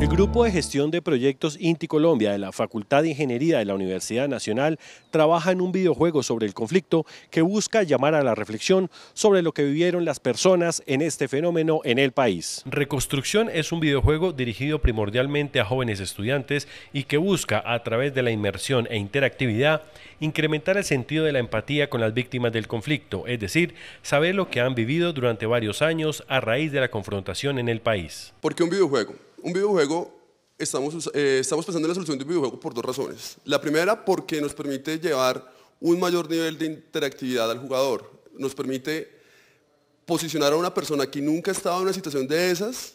El Grupo de Gestión de Proyectos Inti Colombia de la Facultad de Ingeniería de la Universidad Nacional trabaja en un videojuego sobre el conflicto que busca llamar a la reflexión sobre lo que vivieron las personas en este fenómeno en el país. Reconstrucción es un videojuego dirigido primordialmente a jóvenes estudiantes y que busca, a través de la inmersión e interactividad, incrementar el sentido de la empatía con las víctimas del conflicto, es decir, saber lo que han vivido durante varios años a raíz de la confrontación en el país. ¿Por qué un videojuego? un videojuego, estamos, eh, estamos pensando en la solución de un videojuego por dos razones. La primera, porque nos permite llevar un mayor nivel de interactividad al jugador. Nos permite posicionar a una persona que nunca ha estado en una situación de esas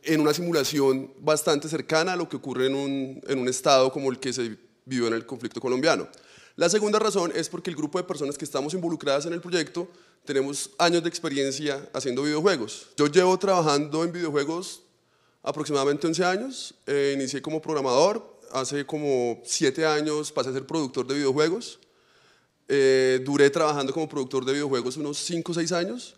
en una simulación bastante cercana a lo que ocurre en un, en un estado como el que se vivió en el conflicto colombiano. La segunda razón es porque el grupo de personas que estamos involucradas en el proyecto tenemos años de experiencia haciendo videojuegos. Yo llevo trabajando en videojuegos aproximadamente 11 años. Eh, inicié como programador. Hace como 7 años pasé a ser productor de videojuegos. Eh, duré trabajando como productor de videojuegos unos 5 o 6 años.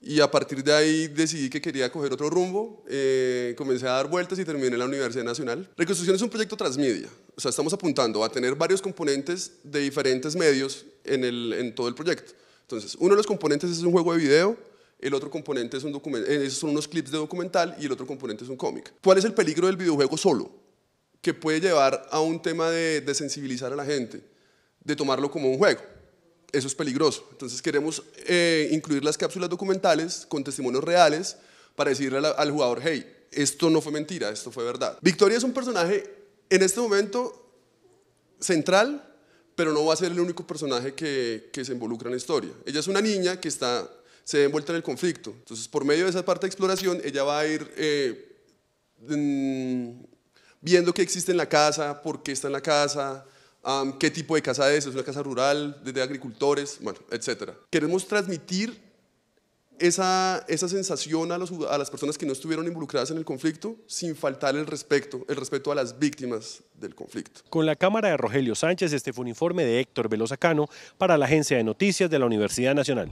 Y a partir de ahí decidí que quería coger otro rumbo, eh, comencé a dar vueltas y terminé en la Universidad Nacional. Reconstrucción es un proyecto transmedia, o sea, estamos apuntando a tener varios componentes de diferentes medios en, el, en todo el proyecto. Entonces, uno de los componentes es un juego de video, el otro componente es un documental, eh, esos son unos clips de documental y el otro componente es un cómic. ¿Cuál es el peligro del videojuego solo? Que puede llevar a un tema de, sensibilizar a la gente, de tomarlo como un juego. Eso es peligroso. Entonces queremos eh, incluir las cápsulas documentales con testimonios reales para decirle al jugador, hey, esto no fue mentira, esto fue verdad. Victoria es un personaje en este momento central, pero no va a ser el único personaje que se involucra en la historia. Ella es una niña que está se ve envuelta en el conflicto. Entonces, por medio de esa parte de exploración, ella va a ir eh, mm, viendo qué existe en la casa, por qué está en la casa, qué tipo de casa es, es una casa rural, de agricultores, bueno, etc. Queremos transmitir esa, sensación a, las personas que no estuvieron involucradas en el conflicto sin faltar el respeto, el respeto a las víctimas del conflicto. Con la cámara de Rogelio Sánchez, este fue un informe de Héctor Velozacano para la Agencia de Noticias de la Universidad Nacional.